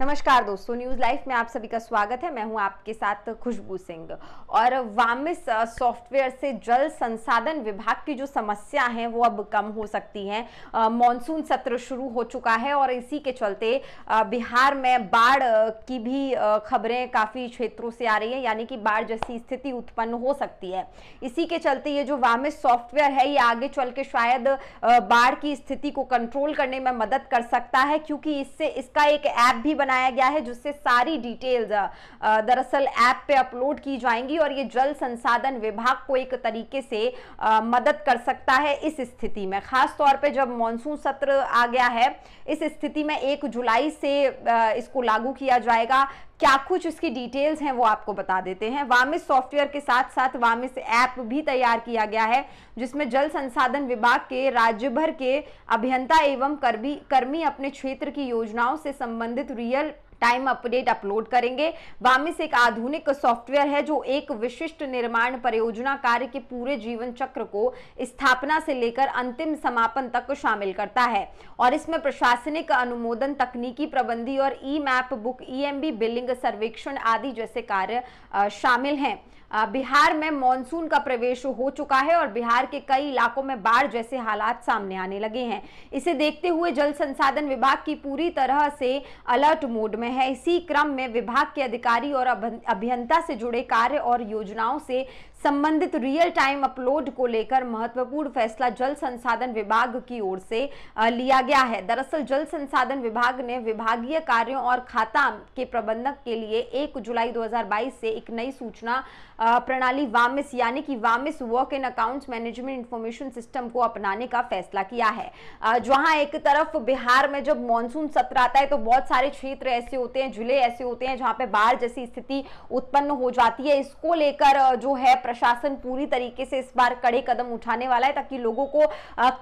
नमस्कार दोस्तों news life में आप सभी का स्वागत है मैं हूं आपके साथ खुशबू सिंह और वामिस सॉफ्टवेयर से जल संसाधन विभाग की जो समस्या है वो अब कम हो सकती है मानसून सत्र शुरू हो चुका है और इसी के चलते बिहार में बाढ़ की भी खबरें काफ़ी क्षेत्रों से आ रही है यानी कि बाढ़ जैसी स्थिति उत्पन्न हो सकती है इसी के चलते ये जो वामिस सॉफ्टवेयर है ये आगे चल के शायद बाढ़ की स्थिति को कंट्रोल करने में मदद कर सकता है क्योंकि इससे इसका एक ऐप भी बना बनाया गया है जिससे सारी डिटेल्स दरअसल ऐप पे अपलोड की जाएंगी और ये जल संसाधन विभाग को एक तरीके से आ, मदद कर सकता है इस स्थिति में खास तौर पे जब मानसून सत्र आ गया है इस स्थिति में एक जुलाई से आ, इसको लागू किया जाएगा क्या कुछ उसकी डिटेल्स हैं वो आपको बता देते हैं वामिस सॉफ्टवेयर के साथ साथ वामिस ऐप भी तैयार किया गया है जिसमें जल संसाधन विभाग के राज्य भर के अभियंता एवं कर्मी कर्मी अपने क्षेत्र की योजनाओं से संबंधित रियल टाइम अपडेट अपलोड करेंगे वामिस एक आधुनिक सॉफ्टवेयर है जो एक विशिष्ट निर्माण परियोजना कार्य के पूरे जीवन चक्र को स्थापना से लेकर अंतिम समापन तक शामिल करता है और इसमें प्रशासनिक अनुमोदन तकनीकी प्रबंधी और e map book e billing सर्वेक्षण आदि जैसे कार्य शामिल हैं बिहार में मानसून का प्रवेश हो चुका है और बिहार के कई इलाकों में बाढ़ जैसे हालात सामने आने लगे हैं इसे देखते हुए जल संसाधन विभाग की पूरी तरह से अलर्ट मोड में है इसी क्रम में विभाग के अधिकारी और अभियंता से जुड़े कार्य और योजनाओं से संबंधित रियल टाइम अपलोड को लेकर महत्वपूर्ण फैसला जल संसाधन विभाग की ओर से लिया गया है दरअसल जल संसाधन विभाग ने विभागीय कार्यों और खाता के प्रबंधक के लिए 1 जुलाई 2022 से एक नई सूचना प्रणाली वामिस यानी कि वामिस work in accounts management information system को अपनाने का फैसला किया है जहां एक तरफ बिहार में जब मानसून सत्र आता है तो बहुत सारे क्षेत्र ऐसे होते हैं जिले ऐसे होते हैं जहां पे बाढ़ जैसी स्थिति उत्पन्न हो जाती है इसको लेकर जो है प्रशासन पूरी तरीके से इस बार कड़े कदम उठाने वाला है ताकि लोगों को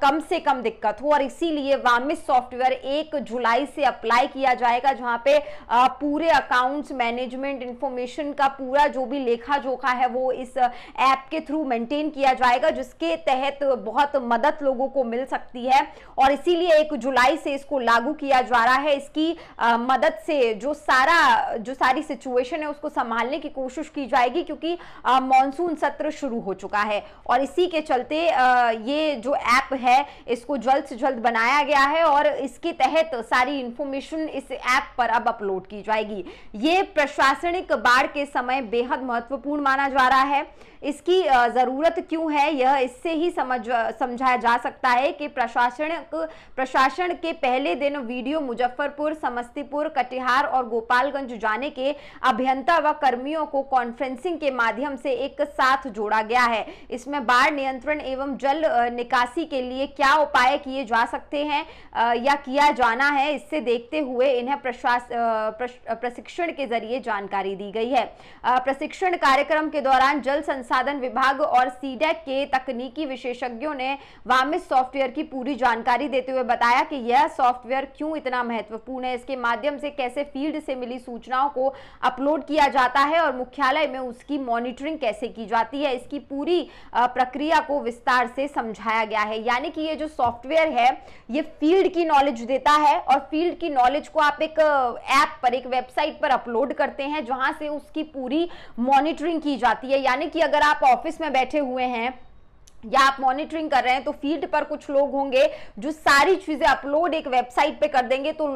कम से कम दिक्कत हो और इसीलिए वामिस सॉफ्टवेयर एक जुलाई से अप्लाई किया जाएगा जहां पे पूरे अकाउंट्स मैनेजमेंट इंफॉर्मेशन का पूरा जो भी लेखा जोखा रखा है वो इस ऐप के थ्रू मेंटेन किया जाएगा जिसके तहत बहुत मदद लोगों को मिल सकती है और इसीलिए एक जुलाई से इसको लागू किया जा रहा है इसकी आ, मदद से जो सारा जो सारी सिचुएशन है उसको संभालने की कोशिश की जाएगी क्योंकि मानसून सत्र शुरू हो चुका है और इसी के चलते आ, ये जो ऐप है इसको जल्द से जल्द बनाया गया है और इसके तहत सारी इंफॉर्मेशन इस ऐप पर अब अपलोड की जाएगी ये प्रशासनिक बाढ़ के समय बेहद महत्वपूर्ण माना जा रहा है इसकी ज़रूरत क्यों है यह इससे ही समझ समझाया जा सकता है कि प्रशासन प्रशासन के पहले दिन वीडियो मुजफ्फरपुर समस्तीपुर कटिहार और गोपालगंज जाने के अभियंता व कर्मियों को कॉन्फ्रेंसिंग के माध्यम से एक साथ जोड़ा गया है इसमें बाढ़ नियंत्रण एवं जल निकासी के लिए क्या उपाय किए जा सकते हैं या किया जाना है इससे देखते हुए इन्हें प्रशिक्षण के जरिए जानकारी दी गई है प्रशिक्षण कार्यक्रम कार्यक्रम के दौरान जल संसाधन विभाग और सीडेक के तकनीकी विशेषज्ञों ने वामिस सॉफ्टवेयर की पूरी जानकारी देते हुए बताया कि यह सॉफ्टवेयर क्यों इतना महत्वपूर्ण है इसके माध्यम से कैसे फील्ड से मिली सूचनाओं को अपलोड किया जाता है और मुख्यालय में उसकी मॉनिटरिंग कैसे की जाती है इसकी पूरी प्रक्रिया को विस्तार से समझाया गया है यानी कि ये जो सॉफ्टवेयर है ये फील्ड की नॉलेज देता है और फील्ड की नॉलेज को आप एक ऐप पर एक वेबसाइट पर अपलोड करते हैं जहां से उसकी पूरी मॉनिटरिंग की जाती है यानी कि अगर आप ऑफिस में बैठे हुए हैं या आप मॉनिटरिंग कर रहे हैं तो फील्ड पर कुछ लोग होंगे जो सारी चीजें अपलोड एक वेबसाइट पे कर देंगे तो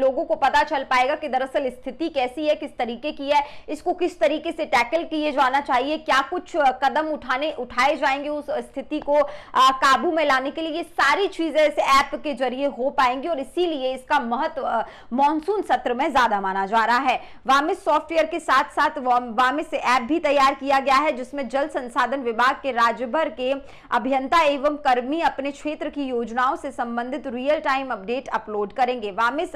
लोगों को पता चल पाएगा कि दरअसल स्थिति कैसी है किस तरीके की है इसको किस तरीके से टैकल किए जाना चाहिए क्या कुछ कदम उठाने उठाए जाएंगे उस स्थिति को काबू में लाने के लिए ये सारी चीजें इस ऐप के जरिए हो पाएंगी और इसीलिए इसका महत्व मानसून सत्र में ज्यादा माना जा रहा है वामिस सॉफ्टवेयर के साथ साथ वामिस ऐप भी तैयार किया गया है जिसमें जल संसाधन विभाग के राज्य भर के अभियंता एवं कर्मी अपने क्षेत्र की योजनाओं से संबंधित रियल टाइम अपडेट अपलोड करेंगे वामिस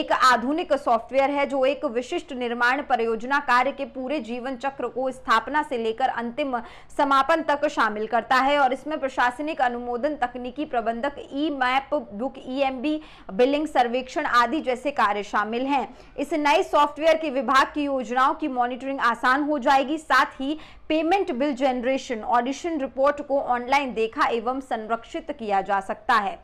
एक आधुनिक सॉफ्टवेयर है जो एक विशिष्ट निर्माण परियोजना कार्य के पूरे जीवन चक्र को स्थापना से लेकर अंतिम समापन तक शामिल करता है और इसमें प्रशासनिक अनुमोदन तकनीकी प्रबंधक e map book e e billing सर्वेक्षण आदि जैसे कार्य शामिल हैं इस नए सॉफ्टवेयर के विभाग की योजनाओं की मॉनिटरिंग आसान हो जाएगी साथ ही payment bill generation audition report को ऑनलाइन देखा एवं संरक्षित किया जा सकता है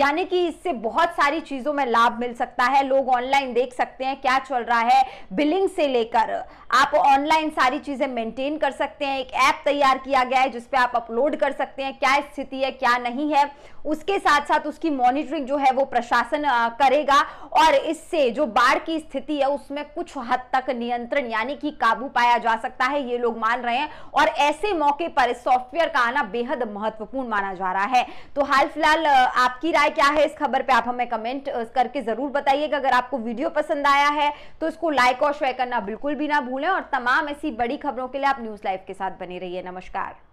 यानी कि इससे बहुत सारी चीज़ों में लाभ मिल सकता है लोग ऑनलाइन देख सकते हैं क्या चल रहा है बिलिंग से लेकर आप ऑनलाइन सारी चीज़ें मेंटेन कर सकते हैं एक ऐप तैयार किया गया है जिसपे आप अपलोड कर सकते हैं क्या स्थिति है क्या नहीं है उसके साथ साथ उसकी मॉनिटरिंग जो है वो प्रशासन करेगा और इससे जो बाढ़ की स्थिति है उसमें कुछ हद तक नियंत्रण यानी कि काबू पाया जा सकता है ये लोग मान रहे हैं और ऐसे मौके पर सॉफ्टवेयर का आना बेहद महत्वपूर्ण माना जा रहा है तो हाल फिलहाल आपकी राय क्या है इस खबर पर आप हमें कमेंट करके जरूर बताइएगा अगर आपको वीडियो पसंद आया है तो इसको लाइक और शेयर करना बिल्कुल भी ना भूलें और तमाम ऐसी बड़ी खबरों के लिए आप न्यूज लाइव के साथ बने रहिए नमस्कार